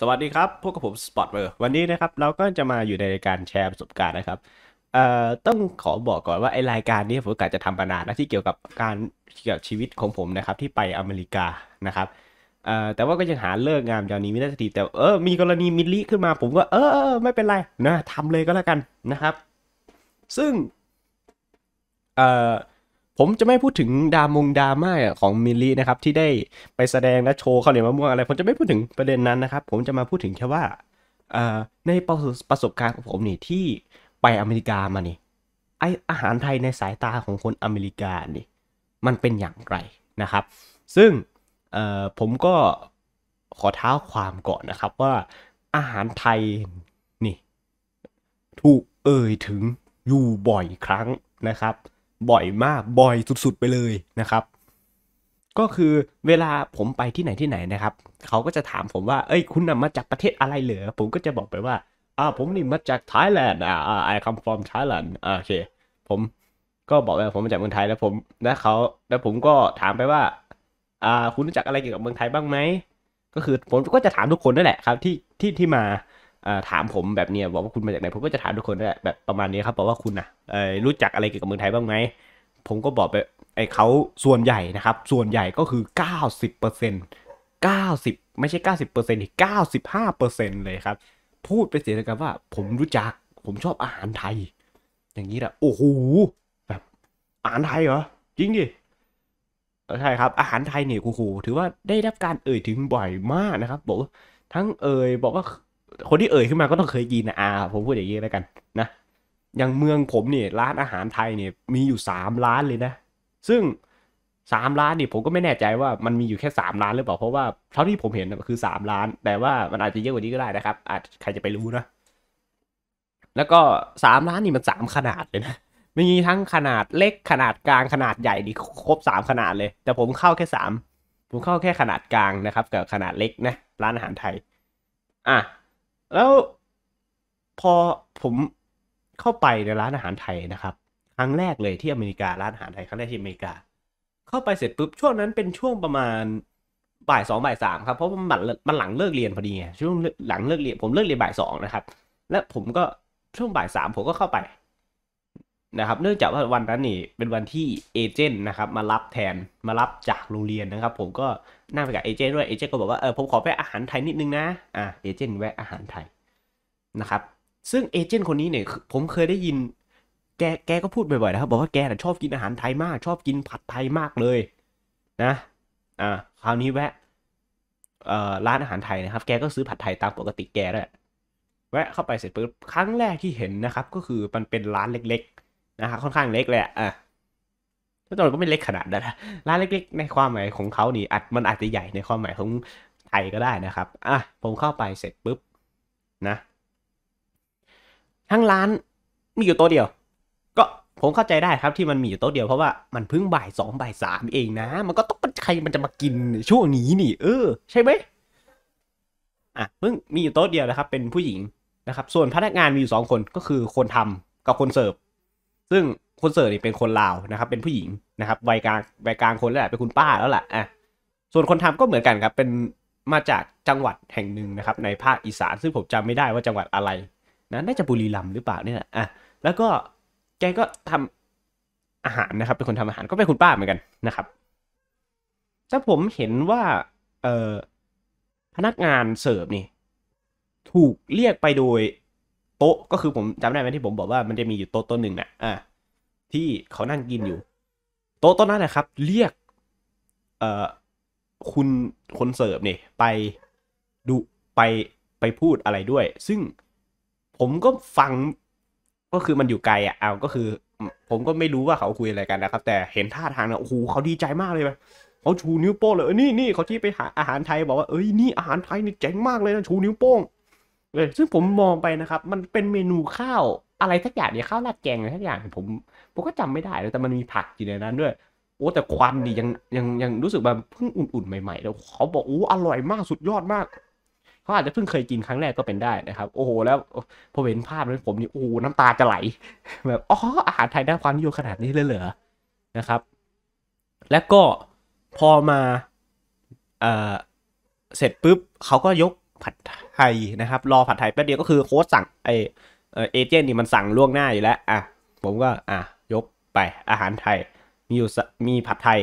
สวัสดีครับพวกกับผมสปอตเวอร์ วันนี้นะครับเราก็จะมาอยู่ในรายการแชร์ประสบการณ์นะครับ เอ่อต้องขอบอกก่อนว่าไอรายการนี้ผมกะจะทำมานานนะที่เกี่ยวกับการเกี่ยวกับชีวิตของผมนะครับที่ไปอเมริกานะครับ เอ่อแต่ว่าก็ยังหาเลิกงามยามนี้ไม่ได้สักทีแต่เออมีกรณีมิลลี่ขึ้นมาผมก็เออไม่เป็นไรนะทำเลยก็แล้วกันนะครับ ซึ่ง เอ่อผมจะไม่พูดถึงดามงดาม่าของมิลลี่นะครับ ที่ได้ไปแสดงและโชว์เขาเหนียวมะม่วงอะไรผมจะไม่พูดถึงประเด็นนั้นนะครับ ผมจะมาพูดถึงแค่ว่าในประประสบการณ์ของผมนี่ที่ไปอเมริกามานี่ไออาหารไทยในสายตาของคนอเมริกานี่ มันเป็นอย่างไรนะครับ ซึ่งผมก็ขอเท้าความก่อนนะครับว่า อาหารไทยนี่ถูกเอ่ยถึงอยู่บ่อยครั้งนะครับบ่อยมากบ่อยสุดๆไปเลยนะครับ ก็คือเวลาผมไปที่ไหนที่ไหนนะครับเขาก็จะถามผมว่าเอ้ย คุณนำมาจากประเทศอะไรเหรอผมก็จะบอกไปว่าอ่าผมนี่มาจากไทยแลนด์อ่าอ่ามฟอร์มไทยแลนด์โอเคผมก็บอกว่าผมมาจากเมืองไทยแล้วผมแ้ะเขาแล้วผมก็ถามไปว่าอ่าคุณรู้จักอะไรเกี่ยวกับเมืองไทยบ้างไหมก็คือผมก็จะถามทุกคนนั่นแหละครับที่ที่ที่มาถามผมแบบเนี้ยบอกว่าคุณมาจากไหนผมก็จะถามทุกคนแหละแบบประมาณนี้ครับบอกว่าคุณนะ่ะรู้จักอะไรเกี่ยวกับเมืองไทยบ้างไหมผมก็บอกไปไอ้เขาส่วนใหญ่นะครับ ส่วนใหญ่ก็คือ 90% 90 ไม่ใช่ 90%ที่95%เลยครับ พูดไปเสียเลยันว่า ผมรู้จัก ผมชอบอาหารไทย อย่างนี้แหละโอ้โหแบบ อาหารไทยเหรอจริงดิใช่ครับอาหารไทยเนี่ยโอ้โหถือว่าได้รับการเอ่ยถึงบ่อยมากนะครับบอกทั้งเอ่ยบอกว่าคนที่เอ่ยขึ้นมาก็ต้องเคยกินนะอ่าผมพูดอย่างนี้แล้วกันนะอย่างเมืองผมเนี่ยร้านอาหารไทยเนี่ยมีอยู่สามร้านเลยนะซึ่งสามร้านเนี่ยผมก็ไม่แน่ใจว่ามันมีอยู่แค่สามร้านหรือเปล่าเพราะว่าเท่าที่ผมเห็นคือสามร้าน แต่ว่ามันอาจจะเยอะกว่านี้ก็ได้นะครับอาจใครจะไปรู้นะแล้วก็สามร้านนี่มันสามขนาดเลยนะมีทั้งขนาดเล็กขนาดกลางขนาดใหญ่ดีครบสามขนาดเลย แต่ผมเข้าแค่สามผมเข้าแค่ขนาดกลางนะครับกับขนาดเล็กนะ ร้านอาหารไทย อ่ะแล้วพอผมเข้าไปในร้านอาหารไทยนะครับครั้งแรกเลยที่อเมริการ้านอาหารไทยครั้งแรกที่อเมริกา เข้าไปเสร็จปุ๊บช่วงนั้นเป็นช่วงประมาณบ่ายสองบ่ายสามครับเพราะมันมันหลังเลิกเรียนพอดีไงช่วงหลังเลิกเรียนผมเลิกเรียนบ่ายสองนะครับ และผมก็ช่วงบ่ายสามผมก็เข้าไปนะครับ เนื่องจากว่าวันนั้นนี่เป็นวันที่เอเจนต์นะครับมารับแทนมารับจากโรงเรียนนะครับ ผมก็นั่งไปกับเอเจนต์ด้วยเอเจนต์ก็บอกว่าเออผมขอแวะอาหารไทยนิดนึงนะอ่าเอเจนต์แวะอาหารไทยนะครับซึ่งเอเจนต์คนนี้เนี่ยผมเคยได้ยินแกแกก็พูดบ่อยๆนะครับบอกว่าแกชอบกินอาหารไทยมาก ชอบกินผัดไทยมากเลยนะอ่าคราวนี้แวะเอ่อร้านอาหารไทยนะครับ แกก็ซื้อผัดไทยตามปกติแกแหละแวะเข้าไปเสร็จปุ๊บครั้งแรกที่เห็นนะครับ ก็คือมันเป็นร้านเล็ก ๆนะฮะค่อนข้างเล็กเลยอ่ะถ้าตัวก็ไม่เล็กขนาดนั้นร้านเล็ก ๆ ในความหมายของเขานี่อัดมันอาจจะใหญ่ในความหมายของไทยก็ได้นะครับอ่ะผมเข้าไปเสร็จปุ๊บนะทั้งร้านมีอยู่โต๊ะเดียว ก็ผมเข้าใจได้ครับที่มันมีอยู่โต๊ะเดียวเพราะว่ามันเพิ่งบ่ายสองบ่ายสามเองนะมันก็ต้องใครมันจะมากินช่วงนี้นี่ เออใช่ไหมอ่ะเพิ่งมีอยู่โต๊ะเดียวนะครับ เป็นผู้หญิงนะครับ ส่วนพนักงานมีอยู่สองคนก็คือคนทำกับคนเสิร์ฟซึ่งคนเสิร์ตนี่เป็นคนลาวนะครับ เป็นผู้หญิงนะครับวัยกลางวัยกลางคนแล้วแหละ เป็นคุณป้าแล้วแหละอ่ะส่วนคนทำก็เหมือนกันครับเป็นมาจากจังหวัดแห่งหนึ่งนะครับ ในภาคอีสานซึ่งผมจำไม่ได้ว่าจังหวัดอะไรนะน่าจะบุรีรัมย์หรือเปล่าเนี่ยอ่ะแล้วก็แกก็ทำอาหารนะครับ เป็นคนทำอาหารก็เป็นคุณป้าเหมือนกันนะครับแต่ผมเห็นว่าเออพนักงานเสิร์ฟนี่ถูกเรียกไปโดย๊ะก็คือผมจำได้ไหมที่ผมบอกว่ามันจะมีอยู่โต๊ะตัวหนึ่งนะอ่ะที่เขานั่งกินอยู่ โต๊ะตัวนั้นนะครับ เรียก เอ่อ คุณคนเสิร์ฟเนี่ยไปดูไปไปพูดอะไรด้วย ซึ่งผมก็ฟังก็คือมันอยู่ไกลอ่ะ เอาก็คือ ผมก็ไม่รู้ว่าเขาคุยอะไรกันนะครับแต่เห็นท่าทางนะโอ้โหเขาดีใจมากเลยไหเขาชูนิ้วโป้งเลยนี่นี่เขาที่ไปหาอาหารไทยบอกว่าเอ้ยนี่อาหารไทยนี่เจ๋งมากเลยนะชูนิ้วโป้งเลยซึ่งผมมองไปนะครับ มันเป็นเมนูข้าวอะไรทักอย่างเนี่ย ข้าวราดแกงอะไรทักอย่างผม ผมก็จำไม่ได้ แล้ว แต่มันมีผักอยู่ในนั้นด้วยโอ้แต่ควันนี่ ยังยังยังรู้สึกแบบเพิ่งอุ่นๆใหม่ๆ แล้ว เขาบอกโอ้อร่อยมากสุดยอดมากเขาอาจจะเพิ่งเคยกินครั้งแรกก็เป็นได้นะครับ โอ้โหแล้วพอเห็นภาพนั้นผมนี่โอ้น้ำตาจะไหล แบบอ๋ออาหารไทยได้ความนิยมขนาดนี้เลยเหรอนะครับ และก็พอมาเสร็จปุ๊บเขาก็ยกผัดไทยนะครับ รอผัดไทยแป๊บเดียวก็คือโค้ดสั่งไอเอเจนต์นี่มันสั่งล่วงหน้าอยู่แล้ว อ่ะผมก็อ่ะยกไปอาหารไทยมีอยู่มีผัดไทย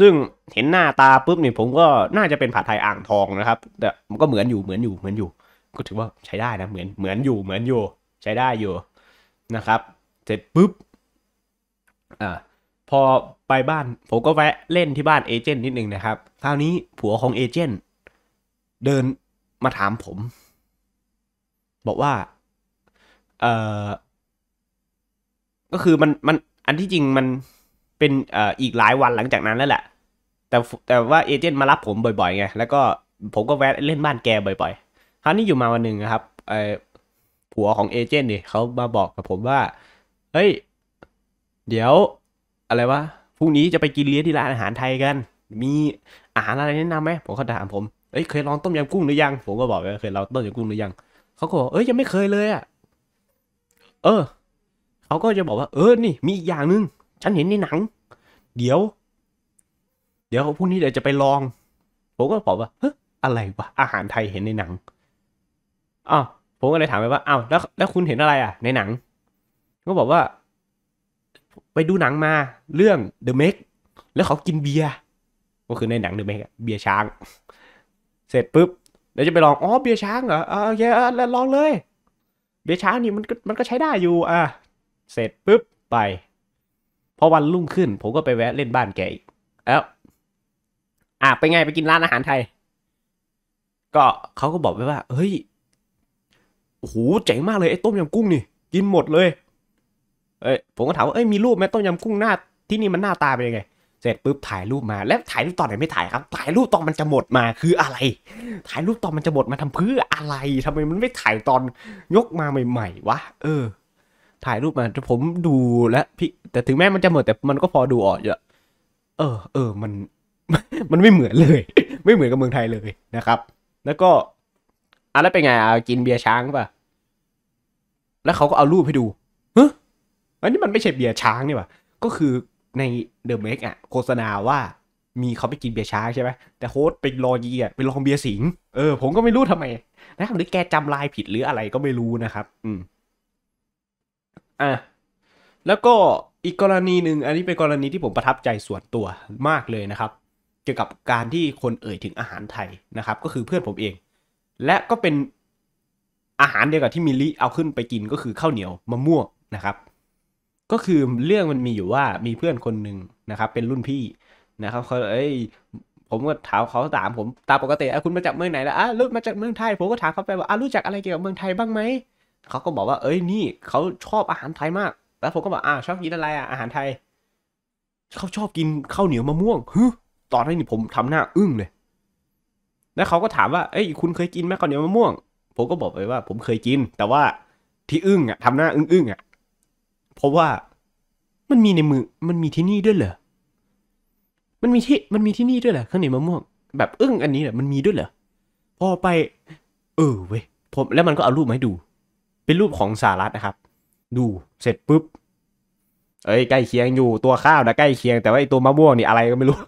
ซึ่งเห็นหน้าตาปุ๊บนี่ผมก็น่าจะเป็นผัดไทยอ่างทองนะครับแต่มันก็เหมือนอยู่เหมือนอยู่เหมือนอยู่ก็ถือว่าใช้ได้นะเหมือนเหมือนอยู่เหมือนอยู่ใช้ได้อยู่นะครับเสร็จปุ๊บอ่าพอไปบ้านผมก็แวะเล่นที่บ้านเอเจนต์นิดนึงนะครับคราวนี้ผัวของเอเจนต์เดินมาถามผม บอกว่าเออก็คือมันมันอันที่จริงมันเป็นเอ่ออีกหลายวันหลังจากนั้นแล้วแหละ แต่แต่ว่าเอเจนต์มารับผมบ่อยๆไง แล้วก็ผมก็แวะเล่นบ้านแกบ่อยๆคราวนี้อยู่มาวันหนึ่งนะครับไอ้ผัวของเอเจนต์นี่เขามาบอกกับผมว่าเฮ้ย เดี๋ยวอะไรวะ พรุ่งนี้จะไปกินเลี้ยงที่ร้านอาหารไทยกัน มีอาหารอะไรแนะนำไหมผมเขาถามผมเอ้ยเคยลองต้มยำกุ้งหรือยัง ผมก็บอกว่า เคยลองต้มยำกุ้งหรือยังเขาก็บอกเอ้ยยังไม่เคยเลยอ่ะเออเขาก็จะบอกว่า เออนี่มีอีกอย่างหนึ่งฉันเห็นในหนัง เดี๋ยว เดี๋ยวพรุ่งนี้เดี๋ยวจะไปลอง ผมก็บอกว่าเฮ้อะไรวะอาหารไทยเห็นในหนังอ้าวผมก็เลยถามไปว่า อ้าวแล้วแล้วคุณเห็นอะไร อ่ะในหนัง ก็บอกว่า ไปดูหนังมา เรื่อง The Meg แล้วเขากินเบียร์ก็คือในหนัง The Meg เบียร์ช้างเสร็จปุ๊บเดี๋ยวจะไปลองอ๋อเบียร์ช้างเหรออ่าโอเคอ่ลองเลยเบียร์ช้างนี่มันก็มันก็ใช้ได้อยู่อ่ะเสร็จปุ๊บไปพอวันรุ่งขึ้น ผมก็ไปแวะเล่นบ้านแกอีกแล้วอ่ะไปไงไปกินร้านอาหารไทย ก็เขาก็บอกไปว่าเฮ้ยโอ้โหเจ๋งมากเลยไอ้ต้มยำกุ้งนี่ กินหมดเลยเอ้ยผมก็ถามว่าเอ้ยมีรูปไหมต้มยำกุ้งหน้าที่นี่มันหน้าตาเป็นยังไงเสร็จปุ๊บถ่ายรูปมา แล้วถ่ายรูปตอนไหนไม่ถ่ายครับ ถ่ายรูปตอนมันจะหมดมาคืออะไร ถ่ายรูปตอนมันจะหมดมาทำเพื่ออะไรทำไมมันไม่ถ่ายตอนยกมาใหม่ๆวะ เออ ถ่ายรูปมาผมดูและพี่แต่ถึงแม้มันจะหมดแต่มันก็พอดูออกอยู่เออ เออมันมันไม่เหมือนเลย ไม่เหมือนกับเมืองไทยเลยนะครับ แล้วก็อะไรเป็นไงกินเบียร์ช้างป่ะแล้วเขาก็เอารูปให้ดูเฮ้ยอันนี้มันไม่ใช่เบียร์ช้างนี่ป่ะก็คือในเดอะเมกอ่ะ โฆษณาว่า มีเขาไปกินเบียร์ช้าใช่ไหมแต่โค้ดไปรอยีอ่ะไปลองเบียร์สิงเออ ผมก็ไม่รู้ทำไม นะหรือแกจำลายผิดหรืออะไรก็ไม่รู้นะครับ อืมอ่ะแล้วก็อีกกรณีหนึ่ง อันนี้เป็นกรณีที่ผมประทับใจส่วนตัวมากเลยนะครับ เกี่ยวกับการที่คนเอ่ยถึงอาหารไทยนะครับ ก็คือเพื่อนผมเอง และก็เป็นอาหารเดียวกับที่มิลิเอาขึ้นไปกินก็คือข้าวเหนียวมะม่วงนะครับก็คือเรื่องมันมีอยู่ว่ามีเพื่อนคนหนึ่งนะครับ เป็นรุ่นพี่นะครับเขาเอ้ยผมก็ถามเขาถามผมตามปกติอ่ะคุณมาจากเมืองไหนล่ะอ่ะรู้มาจากเมืองไทยผมก็ถามเขาไปว่าอ่ะรู้จักอะไรเกี่ยวกับเมืองไทยบ้างไหมเขาก็บอกว่าเอ้ยนี่เขาชอบอาหารไทยมากแล้วผมก็บอกอ่ะชอบกินอะไรอ่ะอาหารไทยเขาชอบกินข้าวเหนียวมะม่วงฮึตอนนั้นนี่ผมทำหน้าอึ้งเลย แล้วเขาก็ถามว่าเอ้ยคุณเคยกินไหมข้าวเหนียวมะม่วงผมก็บอกไปว่า ผมเคยกิน แต่ว่าที่อึ้งอ่ะทำหน้าอึ้งงอ่ะเพราะว่ามันมีในมือ มันมีที่นี่ด้วยเหรอมันมีที่ มันมีที่นี่ด้วยเหรอข้าวเหนียมะม่วงแบบอึ้งอันนี้แหละมันมีด้วยเหรอพอไป เออเว้ยผม แล้วมันก็เอารูปมาให้ดู เป็นรูปของสารัตนะครับ ดูเสร็จปุ๊บ เอ้ยใกล้เคียงอยู่ตัวข้าวนะใกล้เคียง แต่ว่าไอตัวมะม่วงนี่อะไรก็ไม่รู้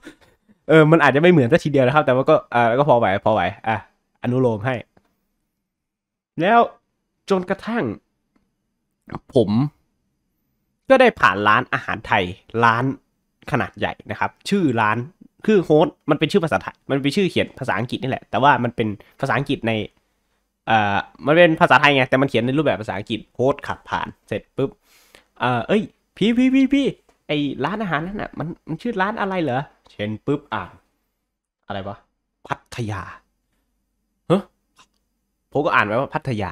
เออ มันอาจจะไม่เหมือนสักทีเดียวนะครับ แต่ว่าก็อ่าก็พอไหวพอไหวอ่ะอนุโลมให้ แล้วจนกระทั่งผมก็ได้ผ่านร้านอาหารไทยร้านขนาดใหญ่นะครับ ชื่อร้านคือโฮสมันเป็นชื่อภาษาไทยมันเป็นชื่อเขียนภาษาอังกฤษนี่แหละแต่ว่ามันเป็นภาษาอังกฤษใน เอ่อมันเป็นภาษาไทยไงแต่มันเขียนในรูปแบบภาษาอังกฤษโฮสขับผ่านเสร็จปุ๊บเอ่อเอ้ยพี่พี่พี่พี่ไอร้านอาหารนั่นอ่ะมันมันชื่อร้านอะไรเหรอเช่นปุ๊บอ่านอะไรวะพัทยาเฮ้ผมก็อ่านไว้ว่าพัทยา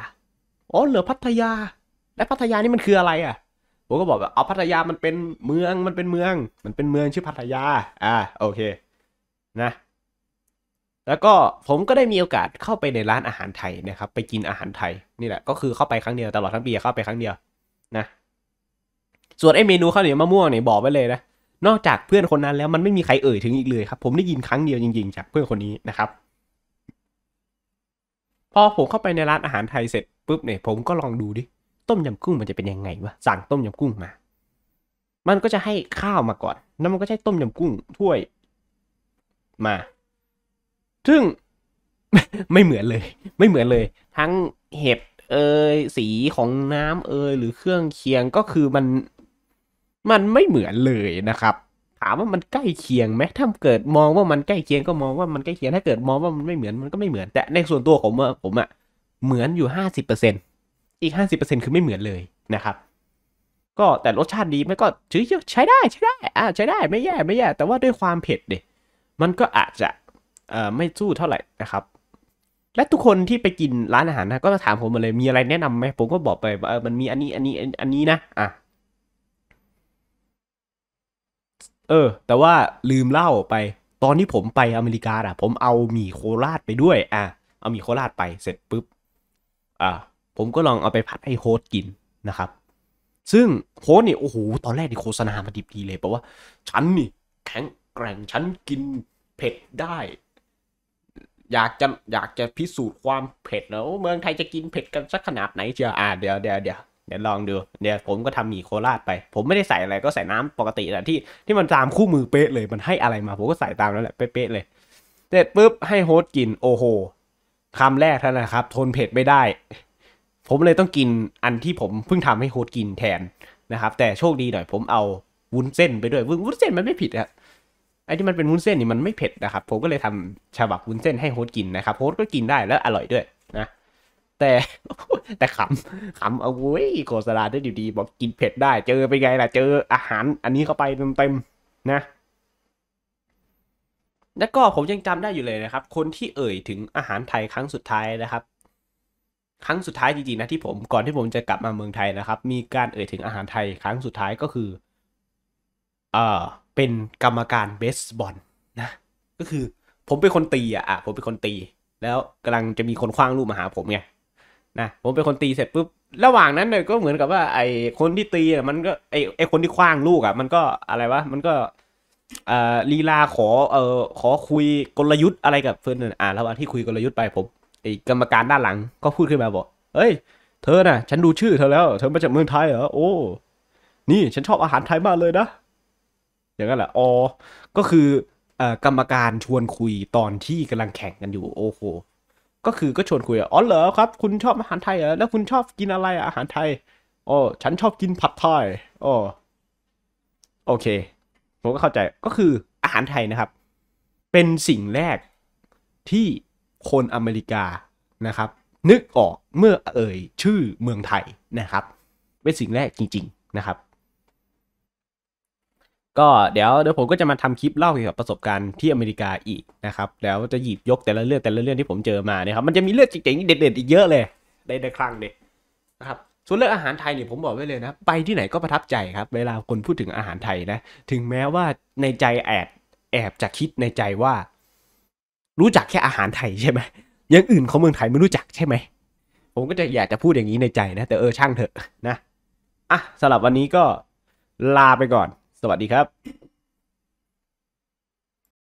อ๋อเหรอพัทยา และพัทยานี่มันคืออะไรอ่ะผมก็บอกแบบเอาพัทยามันเป็นเมืองมันเป็นเมือง มันเป็นเมืองชื่อพัทยาอ่าโอเคนะ แล้วก็ผมก็ได้มีโอกาสเข้าไปในร้านอาหารไทยนะครับไปกินอาหารไทยนี่แหละก็คือเข้าไปครั้งเดียวตลอดทั้งปีเข้าไปครั้งเดียวนะส่วนไอเมนูข้าวเหนียวมะม่วงเนี่ยบอกไว้เลยนะนอกจากเพื่อนคนนั้นแล้วมันไม่มีใครเอ่ยถึงอีกเลยครับ ผมได้ยินครั้งเดียวจริง ๆ จากเพื่อนคนนี้นะครับ พอผมเข้าไปในร้านอาหารไทยเสร็จปุ๊บเนี่ยผมก็ลองดูดิต้มยำกุ้งมันจะเป็นยังไงวะสั่งต้มยำกุ้งมา มันก็จะให้ข้าวมาก่อน แล้ว มันก็ใช้ต้มยำกุ้งถ้วยมา ซึ่งไม่เหมือนเลย ไม่เหมือนเลย ทั้งเห็ดเอยสีของน้ำเอยหรือเครื่องเคียงก็คือมันมันไม่เหมือนเลยนะครับ ถามว่ามันใกล้เคียงไหมถ้าเกิดมองว่ามันใกล้เคียงก็มองว่ามันใกล้เคียงถ้าเกิดมองว่ามันไม่เหมือนมันก็ไม่เหมือน แต่ในส่วนตัวผมผมอะเหมือนอยู่ห้าสิบเปอร์เซ็นต์อีก 50%คือไม่เหมือนเลยนะครับ ก็แต่รสชาติดีม่ก็ถือใช้ได้ใช้ได้ อ่าใช้ได้ไม่แย่ ไม่แย่แต่ว่าด้วยความเผ็ดเด็มันก็อาจจะเอ่อไม่สู้เท่าไหร่นะครับ และทุกคนที่ไปกินร้านอาหารนะก็มาถามผมมาเลยมีอะไรแนะนำไหมผมก็บอกไปว่ามันมีอันนี้อันนี้อันนี้นะอ่ะเออ แต่ว่าลืมเล่าไป ตอนที่ผมไปอเมริกาอ่ะ ผมเอาหมี่โคราชไปด้วย อ่ะ เอาหมี่โคราชไปเสร็จปุ๊บอ่าผมก็ลองเอาไปผัดให้โฮสกินนะครับ ซึ่งโฮสเนี่ยโอ้โห ตอนแรกนี่โฆษณามาดิบดีเลยเพราะว่าฉันนี่แข็งแกร่งฉันกินเผ็ดได้ อยากจะอยากจะพิสูจน์ความเผ็ดแล้วเมืองไทยจะกินเผ็ดกันสักขนาดไหนเชียวอ่าเดี๋ยวเดี๋ยวเดี๋ยวเดี๋ยวลองดูเดี๋ยว ผมก็ทำหมี่โคราชไป ผมไม่ได้ใส่อะไรก็ใส่น้ำปกติแหละที่ที่มันตามคู่มือเป๊ะเลยมันให้อะไรมา ผมก็ใส่ตามนั้นแหละเป๊ะเลยเสร็จปุ๊บให้โฮสกินโอ้โหคำแรกท่านนะครับทนเผ็ดไม่ได้ผมเลยต้องกินอันที่ผมเพิ่งทำให้โฮดกินแทนนะครับ แต่โชคดีหน่อยผมเอาวุ้นเส้นไปด้วย วุ้นเส้นมันไม่ผิดอะไอ้ที่มันเป็นวุ้นเส้นนี่มันไม่เผ็ดนะครับ ผมก็เลยทำฉบับวุ้นเส้นให้โฮสกินนะครับโฮสก็กินได้แล้วอร่อยด้วยนะ แต่แต่ขำขำเอาเว้ยโฆษณาได้ดีๆบอกกินเผ็ดได้ เจอไปไงล่ะเจออาหารอันนี้เข้าไปเต็มๆนะ แล้วก็ผมยังจำได้อยู่เลยนะครับ คนที่เอ่ยถึงอาหารไทยครั้งสุดท้ายนะครับครั้งสุดท้ายจริงๆนะที่ผมก่อนที่ผมจะกลับมาเมืองไทยนะครับ มีการเอ่ยถึงอาหารไทยครั้งสุดท้ายก็คือเออเป็นกรรมการเบสบอลนะ ก็คือผมเป็นคนตี อ่ะ ผมเป็นคนตีแล้วกำลังจะมีคนคว้างลูกมาหาผมไงนะ ผมเป็นคนตีเสร็จปุ๊บ ระหว่างนั้นเนี่ยก็เหมือนกับว่าไอคนที่ตีมันก็ไอไอคนที่คว้างลูกอ่ะมันก็อะไรวะมันก็เอ่อลีลาขอเอ่อขอคุยกลยุทธ์อะไรกับเฟิร์นอ่ะระหว่างที่คุยกลยุทธ์ไปผมไอ้กรรมการด้านหลังก็พูดขึ้นมาบอก เอ้ย เธอน่ะ ฉันดูชื่อเธอแล้ว เธอมาจากเมืองไทยเหรอ โอ้ นี่ฉันชอบอาหารไทยมากเลยนะ อย่างนั้นแหละ อ๋อ ก็คือกรรมการชวนคุยตอนที่กำลังแข่งกันอยู่ โอ้โห ก็คือก็ชวนคุยอ๋อ เหรอครับ คุณชอบอาหารไทยเหรอ แล้วคุณชอบกินอะไรอาหารไทยโอ้ฉันชอบกินผัดไทยอ๋อโอเค ผมก็เข้าใจก็คืออาหารไทยนะครับ เป็นสิ่งแรกที่คนอเมริกานะครับ นึกออกเมื่อเอ่ยชื่อเมืองไทยนะครับเป็นสิ่งแรกจริงๆนะครับ ก็เดี๋ยวเดี๋ยวผมก็จะมาทำคลิปเล่าเกี่ยวกับประสบการณ์ที่อเมริกาอีกนะครับ แล้วจะหยิบยกแต่ละเรื่องแต่ละเรื่องที่ผมเจอมาเนี่ยครับ มันจะมีเรื่องเจ๋งๆเด็ดๆอีกเยอะเลยในในครั้งนี้นะครับส่วนเรื่องอาหารไทยเนี่ยผมบอกไว้เลยนะ ไปที่ไหนก็ประทับใจครับ เวลาคนพูดถึงอาหารไทยนะ ถึงแม้ว่าในใจแอบแอบจะคิดในใจว่ารู้จักแค่อาหารไทยใช่ไหมอย่างอื่นของเมืองไทยไม่รู้จักใช่ไหม ผมก็จะอยากจะพูดอย่างนี้ในใจนะ แต่เออช่างเถอะนะ อ่ะสำหรับวันนี้ก็ลาไปก่อน สวัสดีครับ